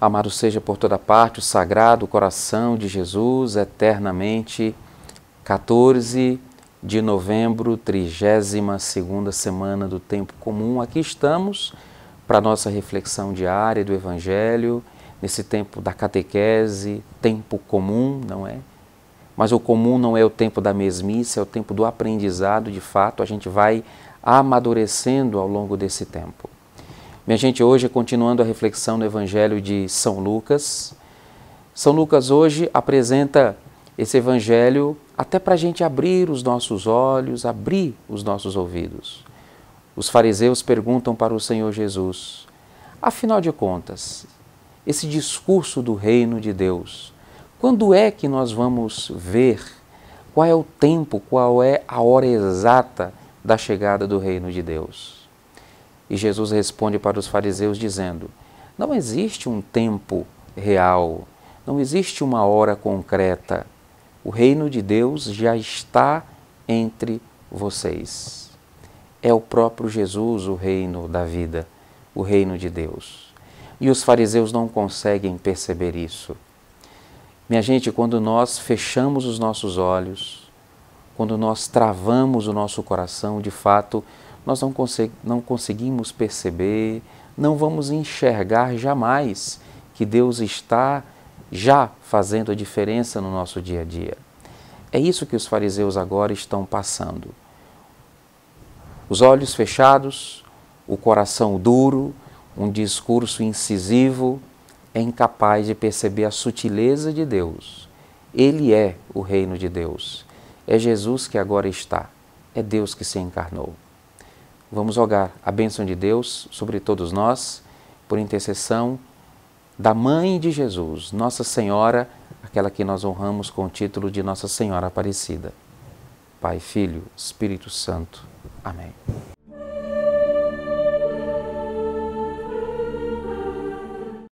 Amado seja por toda parte o Sagrado Coração de Jesus, eternamente. 14 de novembro, 32 semana do Tempo Comum. Aqui estamos para nossa reflexão diária do Evangelho, nesse tempo da catequese, tempo comum, não é? Mas o comum não é o tempo da mesmice, é o tempo do aprendizado, de fato, a gente vai amadurecendo ao longo desse tempo. Minha gente, hoje continuando a reflexão no Evangelho de São Lucas. São Lucas hoje apresenta esse Evangelho até para a gente abrir os nossos olhos, abrir os nossos ouvidos. Os fariseus perguntam para o Senhor Jesus: afinal de contas, esse discurso do reino de Deus, quando é que nós vamos ver qual é o tempo, qual é a hora exata da chegada do reino de Deus? E Jesus responde para os fariseus dizendo: Não existe um tempo real, não existe uma hora concreta. O reino de Deus já está entre vocês. É o próprio Jesus o reino da vida, o reino de Deus. E os fariseus não conseguem perceber isso. Minha gente, quando nós fechamos os nossos olhos, quando nós travamos o nosso coração, de fato, nós não, consegu não conseguimos perceber, não vamos enxergar jamais que Deus está já fazendo a diferença no nosso dia a dia. É isso que os fariseus agora estão passando. Os olhos fechados, o coração duro, um discurso incisivo, é incapaz de perceber a sutileza de Deus. Ele é o reino de Deus. É Jesus que agora está. É Deus que se encarnou. Vamos rogar a bênção de Deus sobre todos nós, por intercessão da Mãe de Jesus, Nossa Senhora, aquela que nós honramos com o título de Nossa Senhora Aparecida. Pai, Filho, Espírito Santo. Amém.